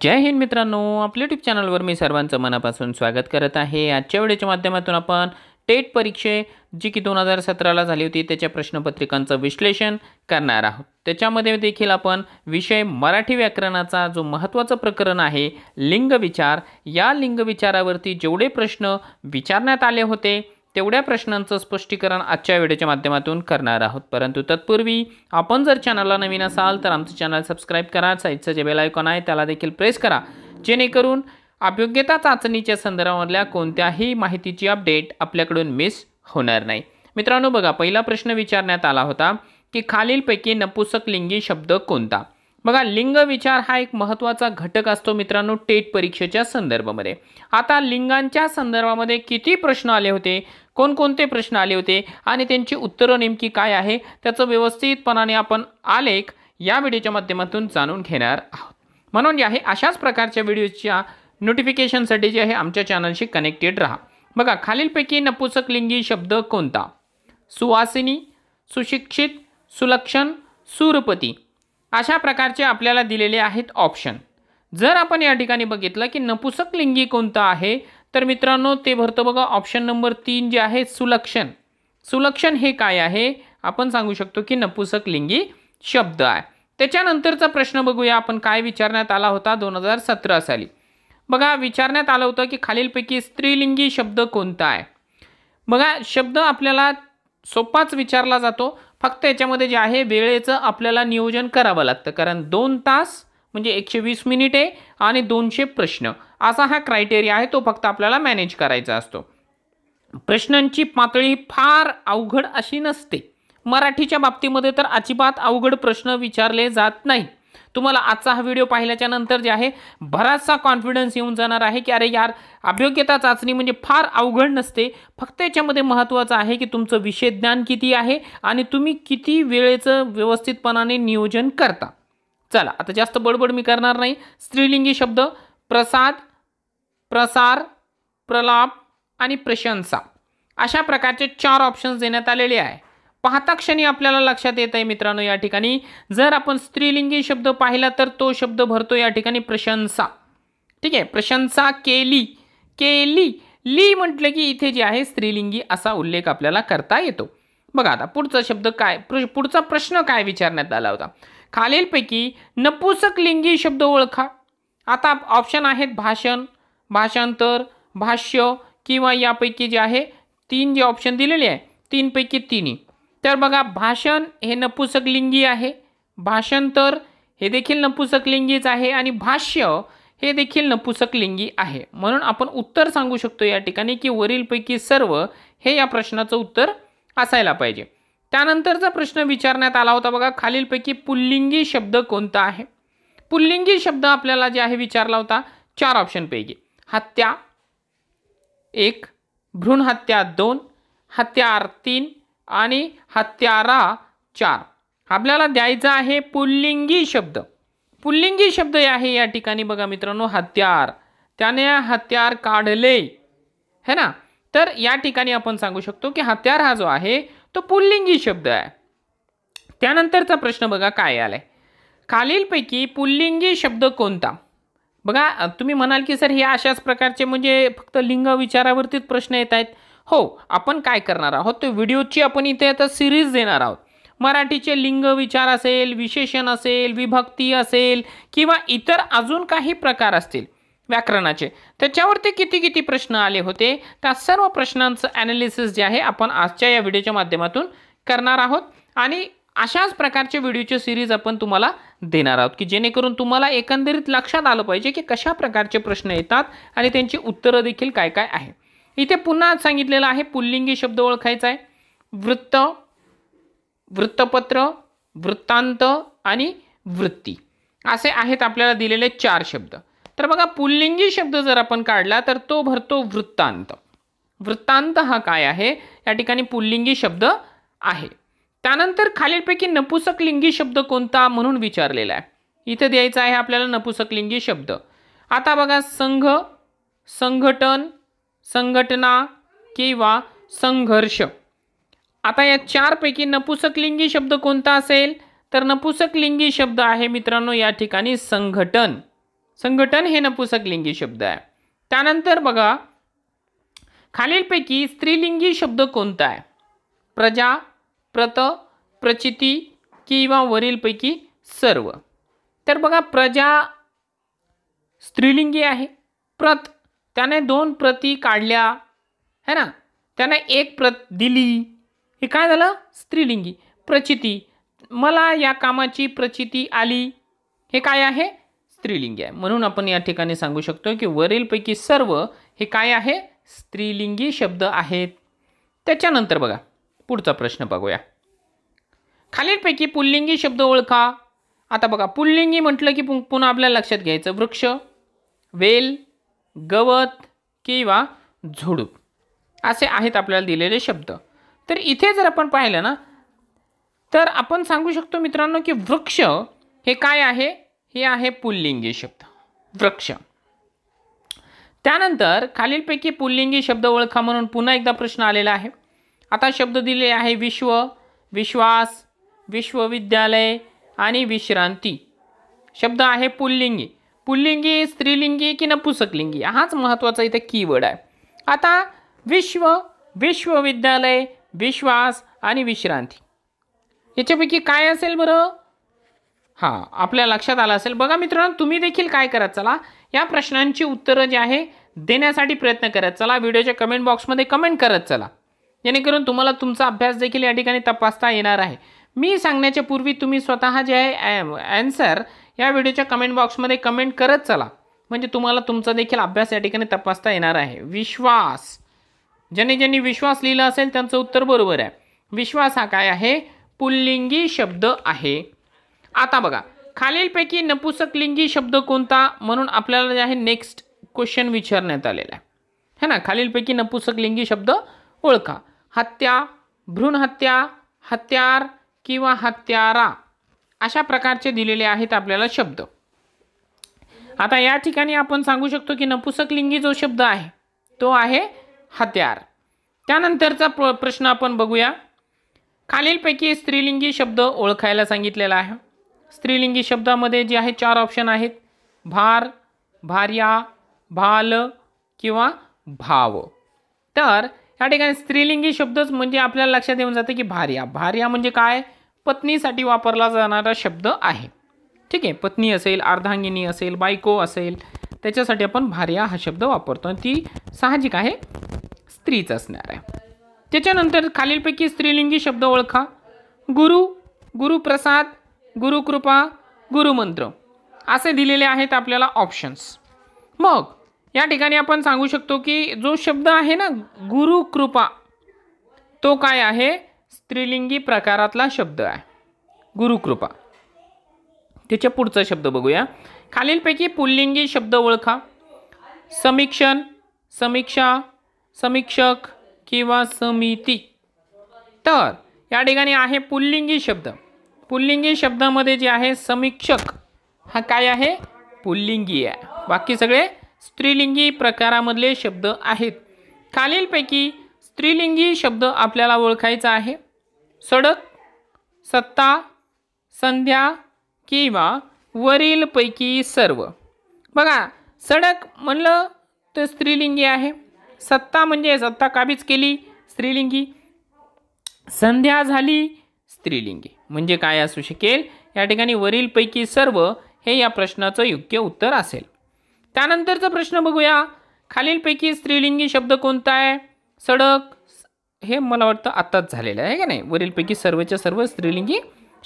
जय हिंद मित्रांनो आपल्या युट्यूब चॅनलवर मी सर्वांचं मनापासून स्वागत करत आहे आजच्या वेळेच्या माध्यमातून आपण टेट परीक्षे जी की दोन हजार सतराला झाली होती त्याच्या प्रश्नपत्रिकांचं विश्लेषण करणार आहोत त्याच्यामध्ये देखील आपण विषय मराठी व्याकरणाचा जो महत्त्वाचं प्रकरण आहे लिंगविचार या लिंगविचारावरती जेवढे प्रश्न विचारण्यात आले होते तेवढ्या प्रश्नांचं स्पष्टीकरण आजच्या व्हिडिओच्या माध्यमातून करणार आहोत परंतु तत्पूर्वी आपण जर चॅनलला नवीन असाल तर आमचं चॅनल सबस्क्राईब करा साईडचं जे बेल आयकॉन आहे त्याला देखील प्रेस करा जेणेकरून अयोग्यता चाचणीच्या संदर्भामधल्या कोणत्याही माहितीची अपडेट आपल्याकडून मिस होणार नाही मित्रांनो बघा पहिला प्रश्न विचारण्यात आला होता की खालीलपैकी नपुसक लिंगी शब्द कोणता बघा लिंग विचार हा एक महत्त्वाचा घटक असतो मित्रांनो टेट परीक्षेच्या संदर्भामध्ये आता लिंगांच्या संदर्भामध्ये किती प्रश्न आले होते कोणकोणते प्रश्न आले होते आणि त्यांची उत्तरं नेमकी काय आहे त्याचं व्यवस्थितपणाने आपण आलेख या व्हिडिओच्या माध्यमातून जाणून घेणार आहोत म्हणून जे आहे अशाच प्रकारच्या व्हिडिओच्या नोटिफिकेशनसाठी जे आहे आमच्या चॅनलशी कनेक्टेड राहा बघा खालीलपैकी नपुसकलिंगी शब्द कोणता सुवासिनी सुशिक्षित सुलक्षण सुरपती अशा प्रकारचे आपल्याला दिलेले आहेत ऑप्शन जर आपण या ठिकाणी बघितलं की नपुसकलिंगी कोणता आहे तर मित्रांनो ते भरतं बघा ऑप्शन नंबर तीन जे आहे सुलक्षण सुलक्षण हे काय आहे आपण सांगू शकतो की नपुसक लिंगी शब्द आहे त्याच्यानंतरचा प्रश्न बघूया आपण काय विचारण्यात आला होता दोन हजार सतरा साली बघा विचारण्यात आलं होतं की खालीलपैकी स्त्रीलिंगी शब्द कोणता आहे बघा शब्द आपल्याला सोपाच विचारला जातो फक्त याच्यामध्ये जे आहे वेळेचं आपल्याला नियोजन करावं लागतं कारण दोन तास म्हणजे एकशे वीस मिनिटे आणि दोनशे प्रश्न असा हा क्रायटेरिया आहे तो फक्त आपल्याला मॅनेज करायचा असतो प्रश्नांची पातळी फार अवघड अशी नसते मराठीच्या बाबतीमध्ये तर अजिबात अवघड प्रश्न विचारले जात नाही तुम्हाला आजचा हा व्हिडिओ पाहिल्याच्या नंतर जे आहे बराचसा कॉन्फिडन्स येऊन जाणार आहे की अरे यार अभियोग्यता चाचणी म्हणजे फार अवघड नसते फक्त याच्यामध्ये महत्त्वाचं आहे की तुमचं विषय ज्ञान किती आहे आणि तुम्ही किती वेळेचं व्यवस्थितपणाने नियोजन करता चला आता जास्त बडबड मी करणार नाही स्त्रीलिंगी शब्द प्रसाद प्रसार प्रलाप आणि प्रशंसा अशा प्रकारचे चार ऑप्शन्स देण्यात आलेले आहे पाहता क्षणी आपल्याला लक्षात येत आहे मित्रांनो या ठिकाणी जर आपण स्त्रीलिंगी शब्द पाहिला तर तो शब्द भरतो या ठिकाणी प्रशंसा ठीक आहे प्रशंसा केली केली ली म्हटलं की इथे जे आहे स्त्रीलिंगी असा उल्लेख आपल्याला करता येतो बघा आता पुढचा शब्द काय पुढचा प्रश्न काय विचारण्यात आला होता खालीलपैकी लिंगी शब्द ओळखा आता ऑप्शन आहेत भाषण भाषांतर भाष्य किंवा यापैकी जे आहे तीन जे ऑप्शन दिलेले आहे तीनपैकी तिन्ही तर बघा भाषण हे नपुसकलिंगी आहे भाषांतर हे देखील नपुसकलिंगीच आहे आणि भाष्य हे देखील नपुसकलिंगी आहे म्हणून आपण उत्तर सांगू शकतो या ठिकाणी की वरीलपैकी सर्व हे या प्रश्नाचं उत्तर असायला पाहिजे त्यानंतरचा प्रश्न विचारण्यात आला होता बघा खालीलपैकी पुल्लिंगी शब्द कोणता आहे पुल्लिंगी शब्द आपल्याला जे आहे विचारला होता चार ऑप्शनपैकी हत्या एक भ्रूण हत्या दोन हत्यार तीन आणि हत्यारा चार आपल्याला द्यायचा आहे पुल्लिंगी शब्द पुल्लिंगी शब्द आहे या ठिकाणी बघा मित्रांनो हत्यार त्याने हत्यार काढले है ना तर या ठिकाणी आपण सांगू शकतो की हत्यार हा जो आहे तो पुल्लिंगी शब्द आहे त्यानंतरचा प्रश्न बघा काय आलाय खालीलपैकी पुल्लिंगी शब्द कोणता बघा तुम्ही म्हणाल की सर हे अशाच प्रकारचे म्हणजे फक्त लिंग विचारावरतीच प्रश्न येत आहेत हो आपण काय करणार आहोत ते व्हिडिओची आपण इथे आता सिरीज देणार आहोत मराठीचे लिंग विचार असेल विशेषण असेल विभक्ती असेल किंवा इतर अजून काही प्रकार असतील व्याकरणाचे त्याच्यावरती किती किती प्रश्न आले होते त्या सर्व प्रश्नांचं ॲनालिसिस जे आहे आपण आजच्या या व्हिडिओच्या माध्यमातून करणार आहोत आणि अशाच प्रकारचे व्हिडिओचे सिरीज आपण तुम्हाला देणार आहोत की जेणेकरून तुम्हाला एकंदरीत लक्षात आलं पाहिजे की कशा प्रकारचे प्रश्न येतात आणि त्यांची उत्तरं देखील काय काय आहे इथे पुन्हा सांगितलेलं आहे पुल्लिंगी शब्द ओळखायचा आहे वृत्त वृत्तपत्र वृत्तांत आणि वृत्ती असे आहेत आपल्याला दिलेले चार शब्द तर बघा पुल्लिंगी शब्द जर आपण काढला तर तो भरतो वृत्तांत वृत्तांत हा काय आहे या ठिकाणी पुल्लिंगी शब्द आहे त्यानंतर खालीलपैकी नपुसकलिंगी शब्द कोणता म्हणून विचारलेला आहे इथं द्यायचा आहे आपल्याला नपुसकलिंगी शब्द आता बघा संघ संघटन संघटना किंवा संघर्ष आता या चारपैकी नपुसकलिंगी शब्द कोणता असेल तर नपुसकलिंगी शब्द आहे मित्रांनो या ठिकाणी संघटन संघटन हे नपुसकलिंगी शब्द आहे त्यानंतर बघा खालीलपैकी स्त्रीलिंगी शब्द कोणता आहे प्रजा प्रत प्रचिती किंवा वरीलपैकी सर्व तर बघा प्रजा स्त्रीलिंगी आहे प्रत त्याने दोन प्रती काढल्या है ना त्याने एक प्रत दिली हे काय झालं स्त्रीलिंगी प्रचिती मला या कामाची प्रचिती आली हे काय आहे स्त्रीलिंगी आहे म्हणून आपण या ठिकाणी सांगू शकतो की वरीलपैकी सर्व हे काय आहे स्त्रीलिंगी शब्द आहेत त्याच्यानंतर बघा पुढचा प्रश्न बघूया खालीलपैकी पुल्लिंगी शब्द ओळखा आता बघा पुल्लिंगी म्हटलं की पुन्हा आपल्याला लक्षात घ्यायचं वृक्ष वेल गवत किंवा झुडूप असे आहेत आपल्याला दिलेले शब्द तर इथे जर आपण पाहिलं ना तर आपण सांगू शकतो मित्रांनो की वृक्ष हे काय आहे हे आहे पुल्लिंगी शब्द वृक्ष त्यानंतर खालीलपैकी पुल्लिंगी शब्द ओळखा म्हणून पुन्हा एकदा प्रश्न आलेला आहे आता शब्द दिले आहे विश्व विश्वास विश्वविद्यालय आणि विश्रांती शब्द आहे पुल्लिंगी पुल्लिंगी स्त्रीलिंगी की नपुसकलिंगी हाच महत्त्वाचा इथे कीवर्ड आहे आता विश्व विश्वविद्यालय विश्वास आणि विश्रांती याच्यापैकी काय असेल बरं हां आपल्या लक्षात आलं असेल बघा मित्रांनो तुम्ही देखील काय करत चला या प्रश्नांची उत्तरं जी आहे देण्यासाठी प्रयत्न करत चला व्हिडिओच्या कमेंट बॉक्समध्ये कमेंट करत चला जेणेकरून तुम्हाला तुमचा अभ्यास देखील या ठिकाणी तपासता येणार आहे मी सांगण्याच्या पूर्वी तुम्ही स्वतः जे आहे ॲन्सर या व्हिडिओच्या कमेंट बॉक्समध्ये कमेंट करत चला म्हणजे तुम्हाला तुमचा देखील अभ्यास या ठिकाणी तपासता येणार आहे विश्वास ज्यांनी ज्यांनी विश्वास लिहिला असेल त्यांचं उत्तर बरोबर आहे विश्वास हा काय आहे पुल्लिंगी शब्द आहे आता बघा खालीलपैकी नपुसकलिंगी शब्द कोणता म्हणून आपल्याला जे आहे नेक्स्ट क्वेश्चन विचारण्यात आलेला आहे है ना खालीलपैकी नपुसकलिंगी शब्द ओळखा हत्या भ्रूणहत्या हत्यार किंवा हत्यारा अशा प्रकारचे दिलेले आहेत आपल्याला शब्द आता या ठिकाणी आपण सांगू शकतो की नपुसकलिंगी जो शब्द आहे तो आहे हत्यार त्यानंतरचा प्रश्न आपण बघूया खालीलपैकी स्त्रीलिंगी शब्द ओळखायला सांगितलेला आहे स्त्रीलिंगी शब्दामध्ये जे आहे चार ऑप्शन आहेत भार भार्या भाल किंवा भाव तर त्या ठिकाणी स्त्रीलिंगी शब्दच म्हणजे आपल्याला लक्षात येऊन जातं की भार्या भार्या म्हणजे काय पत्नीसाठी वापरला जाणारा शब्द आहे ठीक आहे पत्नी असेल अर्धांगिनी असेल बायको असेल त्याच्यासाठी आपण भार्या हा शब्द वापरतो आणि ती साहजिक आहे स्त्रीच असणार आहे त्याच्यानंतर खालीलपैकी स्त्रीलिंगी शब्द ओळखा गुरु गुरुप्रसाद गुरुकृपा गुरुमंत्र असे दिलेले आहेत आपल्याला ऑप्शन्स मग या ठिकाणी आपण सांगू शकतो की जो शब्द आहे ना गुरुकृपा तो काय आहे स्त्रीलिंगी प्रकारातला शब्द आहे गुरुकृपा त्याच्या पुढचा शब्द बघूया खालीलपैकी पुल्लिंगी शब्द ओळखा समीक्षण समीक्षा समीक्षक किंवा समिती तर या ठिकाणी आहे पुल्लिंगी शब्द पुल्लिंगी शब्दामध्ये जे आहे समीक्षक हा काय आहे पुल्लिंगी आहे बाकी सगळे स्त्रीलिंगी प्रकारामधले शब्द आहेत खालीलपैकी स्त्रीलिंगी शब्द आपल्याला ओळखायचा आहे सडक सत्ता संध्या किंवा वरीलपैकी सर्व बघा सडक म्हणलं तर स्त्रीलिंगी आहे सत्ता म्हणजे सत्ता काबीज केली स्त्रीलिंगी संध्या झाली स्त्रीलिंगी म्हणजे काय असू शकेल या ठिकाणी वरीलपैकी सर्व हे या प्रश्नाचं योग्य उत्तर असेल त्यानंतरचा प्रश्न बघूया खालीलपैकी स्त्रीलिंगी शब्द कोणता आहे सडक हे मला वाटतं आत्ताच झालेलं आहे का नाही वरीलपैकी सर्वच्या सर्व स्त्रीलिंगी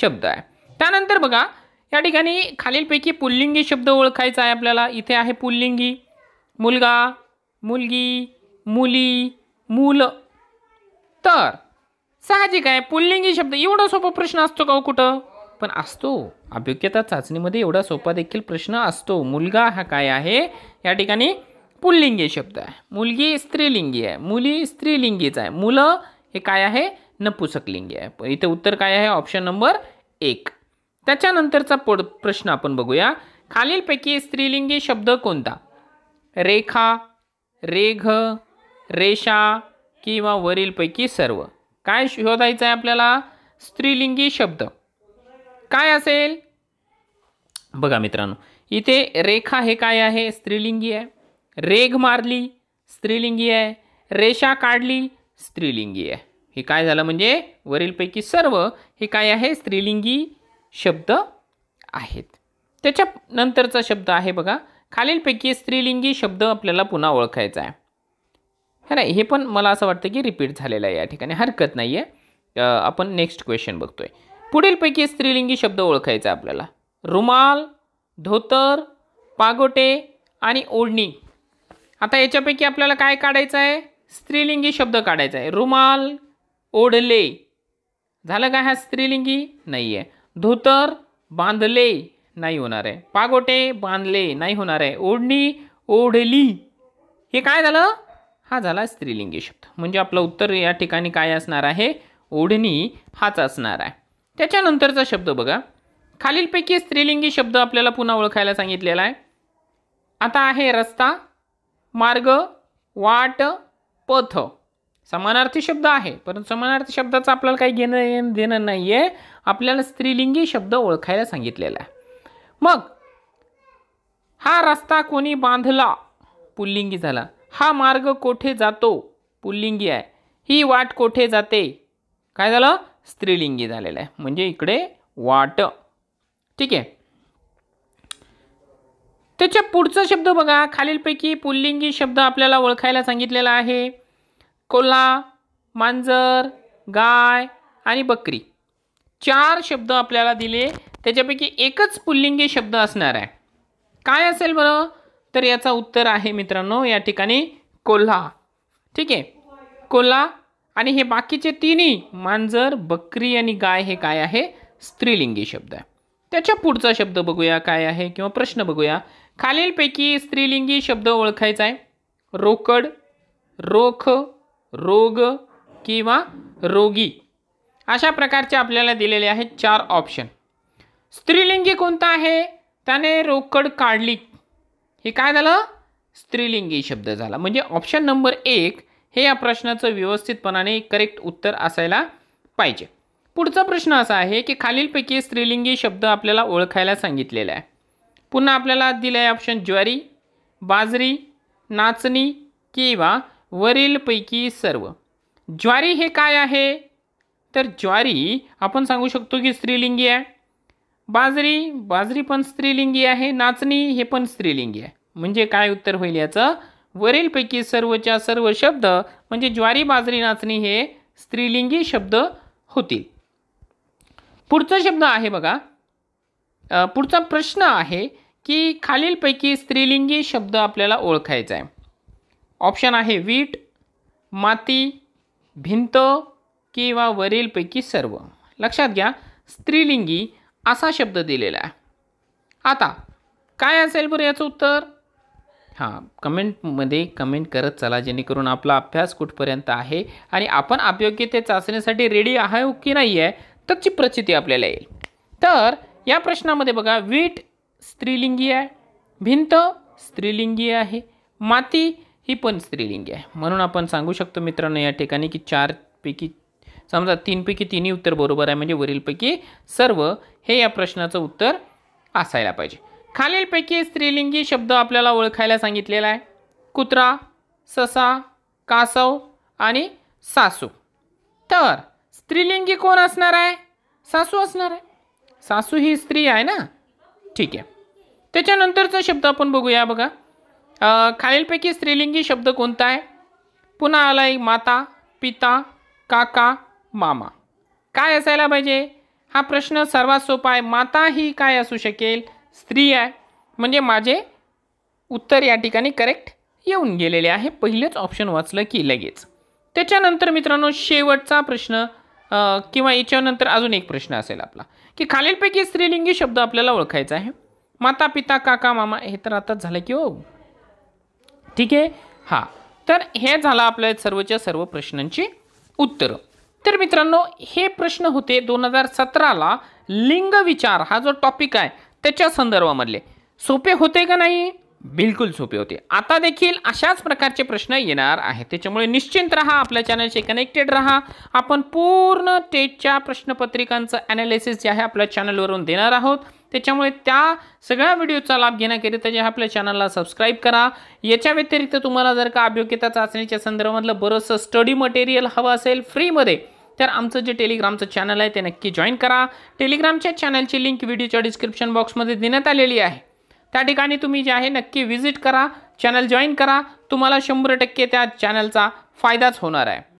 शब्द आहे त्यानंतर बघा या ठिकाणी खालीलपैकी पुल्लिंगी शब्द ओळखायचा आहे आपल्याला इथे आहे पुल्लिंगी मुलगा मुलगी मुली मूल तर साहजिक आहे पुल्लिंगी शब्द एवढा सोपा प्रश्न असतो का हो कुठं पण असतो अभिज्ञता चाचणीमध्ये एवढा सोपा देखील प्रश्न असतो मुलगा हा काय आहे या ठिकाणी पुल्लिंगी शब्द आहे मुलगी स्त्रीलिंगी आहे मुली स्त्रीलिंगीच आहे मुलं हे काय आहे नपुसकलिंगी आहे पण इथे उत्तर काय आहे ऑप्शन नंबर एक त्याच्यानंतरचा पो प्रश्न आपण बघूया खालीलपैकी स्त्रीलिंगी शब्द कोणता रेखा रेघ रेषा किंवा वरीलपैकी सर्व काय शोधायचं आहे आपल्याला स्त्रीलिंगी शब्द काय असेल बघा मित्रांनो इथे रेखा हे काय आहे स्त्रीलिंगी आहे रेघ मारली स्त्रीलिंगी आहे रेषा काढली स्त्रीलिंगी आहे हे काय झालं म्हणजे वरीलपैकी सर्व हे काय आहे स्त्रीलिंगी शब्द आहेत त्याच्या नंतरचा शब्द आहे बघा खालीलपैकी स्त्रीलिंगी शब्द आपल्याला पुन्हा ओळखायचा आहे है ना हे पण मला असं वाटतं की रिपीट झालेलं आहे या ठिकाणी हरकत नाही आहे आपण नेक्स्ट क्वेश्चन बघतोय पुढीलपैकी स्त्रीलिंगी शब्द ओळखायचा आपल्याला रुमाल धोतर पागोटे आणि ओढणी आता याच्यापैकी आपल्याला काय काढायचं आहे स्त्रीलिंगी शब्द काढायचा आहे रुमाल ओढले झालं का हा स्त्रीलिंगी नाही आहे धोतर बांधले नाही होणार आहे पागोटे बांधले नाही होणार आहे ओढणी ओढली हे काय झालं हा झाला स्त्रीलिंगी शब्द म्हणजे आपलं उत्तर या ठिकाणी काय असणार आहे ओढणी हाच असणार आहे त्याच्यानंतरचा शब्द बघा खालीलपैकी स्त्रीलिंगी शब्द आपल्याला पुन्हा ओळखायला सांगितलेला आहे आता आहे रस्ता मार्ग वाट पथ समानार्थी शब्द आहे परंतु समानार्थी शब्दाचं आपल्याला काही घेणं देणं नाही आहे आपल्याला स्त्रीलिंगी शब्द ओळखायला सांगितलेला आहे मग हा रस्ता कोणी बांधला पुल्लिंगी झाला हा मार्ग कोठे जातो पुल्लिंगी आहे ही वाट कोठे जाते काय झालं स्त्रीलिंगी झालेलं आहे म्हणजे इकडे वाट ठीक आहे त्याच्या पुढचा शब्द बघा खालीलपैकी पुल्लिंगी शब्द आपल्याला ओळखायला सांगितलेला आहे कोल्हा मांजर गाय आणि बकरी चार शब्द आपल्याला दिले त्याच्यापैकी एकच पुल्लिंगी शब्द असणार आहे काय असेल बरं तर याचा उत्तर आहे मित्रांनो या ठिकाणी कोल्हा ठीक आहे कोल्हा आणि हे बाकीचे तिन्ही मांजर बकरी आणि गाय हे काय आहे स्त्रीलिंगी शब्द आहे त्याच्या पुढचा शब्द बघूया काय आहे किंवा प्रश्न बघूया खालीलपैकी स्त्रीलिंगी शब्द ओळखायचा आहे रोकड रोख रोग किंवा रोगी अशा प्रकारचे आपल्याला दिलेले आहेत चार ऑप्शन स्त्रीलिंगी कोणता आहे त्याने रोकड काढली हे काय झालं स्त्रीलिंगी शब्द झाला म्हणजे ऑप्शन नंबर एक हे या प्रश्नाचं व्यवस्थितपणाने करेक्ट उत्तर असायला पाहिजे पुढचा प्रश्न असा आहे की खालीलपैकी स्त्रीलिंगी शब्द आपल्याला ओळखायला सांगितलेला आहे पुन्हा आपल्याला दिलं आहे ऑप्शन ज्वारी बाजरी नाचणी किंवा वरीलपैकी सर्व ज्वारी हे काय आहे तर ज्वारी आपण सांगू शकतो की स्त्रीलिंगी आहे बाजरी बाजरी पण स्त्रीलिंगी आहे नाचणी हे पण स्त्रीलिंगी आहे म्हणजे काय उत्तर होईल याचं वरीलपैकी सर्वच्या सर्व शब्द म्हणजे ज्वारी बाजरी नाचणी हे स्त्रीलिंगी शब्द होतील पुढचा शब्द आहे बघा पुढचा प्रश्न आहे की खालीलपैकी स्त्रीलिंगी शब्द आपल्याला ओळखायचा आहे ऑप्शन आहे वीट माती भिंत किंवा वरीलपैकी सर्व लक्षात घ्या स्त्रीलिंगी असा शब्द दिलेला आहे आता काय असेल बरं याचं उत्तर हां कमेंटमध्ये कमेंट करत चला जेणेकरून आपला अभ्यास कुठपर्यंत आहे आणि आपण अयोग्य ते चाचणीसाठी रेडी आहे की नाही आहे त्याची प्रचिती आपल्याला येईल तर या प्रश्नामध्ये बघा वीट स्त्रीलिंगी आहे भिंत स्त्रीलिंगी आहे माती ही पण स्त्रीलिंगी आहे म्हणून आपण सांगू शकतो मित्रांनो या ठिकाणी की चारपैकी समजा तीनपैकी तिन्ही उत्तर बरोबर आहे म्हणजे वरीलपैकी सर्व हे या प्रश्नाचं उत्तर असायला पाहिजे खालीलपैकी स्त्रीलिंगी शब्द आपल्याला ओळखायला सांगितलेला आहे कुत्रा ससा कासव आणि सासू तर स्त्रीलिंगी कोण असणार आहे सासू असणार आहे सासू ही स्त्री आहे ना ठीक आहे त्याच्यानंतरचा शब्द आपण बघूया बघा खालीलपैकी स्त्रीलिंगी शब्द कोणता आहे पुन्हा आला माता पिता काका मामा काय असायला पाहिजे हा प्रश्न सर्वात सोपा आहे माता ही काय असू शकेल स्त्री आहे म्हणजे माझे उत्तर या ठिकाणी करेक्ट येऊन गेलेले आहे पहिलेच ऑप्शन वाचलं की लगेच त्याच्यानंतर मित्रांनो शेवटचा प्रश्न किंवा याच्यानंतर अजून एक प्रश्न असेल आपला की खालीलपैकी स्त्रीलिंगी शब्द आपल्याला ओळखायचा आहे माता पिता काका मामा हे तर आताच झालं की हो ठीक आहे हां तर हे झालं आपल्या सर्वच्या सर्व प्रश्नांची उत्तरं तर मित्रांनो हे प्रश्न होते दोन हजार सतराला लिंग विचार हा जो टॉपिक आहे त्याच्या संदर्भामधले सोपे होते का नाही बिलकुल सोपे होते आता देखील अशाच प्रकारचे प्रश्न येणार आहेत त्याच्यामुळे निश्चिंत राहा आपल्या चॅनलशी कनेक्टेड राहा आपण पूर्ण टेटच्या प्रश्नपत्रिकांचं ॲनालिसिस जे आहे आपल्या चॅनलवरून देणार आहोत त्याच्यामुळे त्या सगळ्या व्हिडिओचा लाभ घेण्याकरिता जे आपल्या चॅनलला सबस्क्राईब करा याच्या व्यतिरिक्त तुम्हाला जर का अभियोग्यता चाचणीच्या संदर्भातलं बरंचसं स्टडी मटेरियल हवं असेल फ्रीमध्ये तर आमचं जे टेलिग्रामचं चॅनल आहे ते नक्की जॉईन करा टेलिग्रामच्या चॅनलची लिंक व्हिडिओच्या डिस्क्रिप्शन बॉक्समध्ये देण्यात आलेली आहे त्या ठिकाणी तुम्ही जे आहे नक्की व्हिजिट करा चॅनल जॉईन करा तुम्हाला शंभर टक्के त्या चॅनलचा फायदाच होणार आहे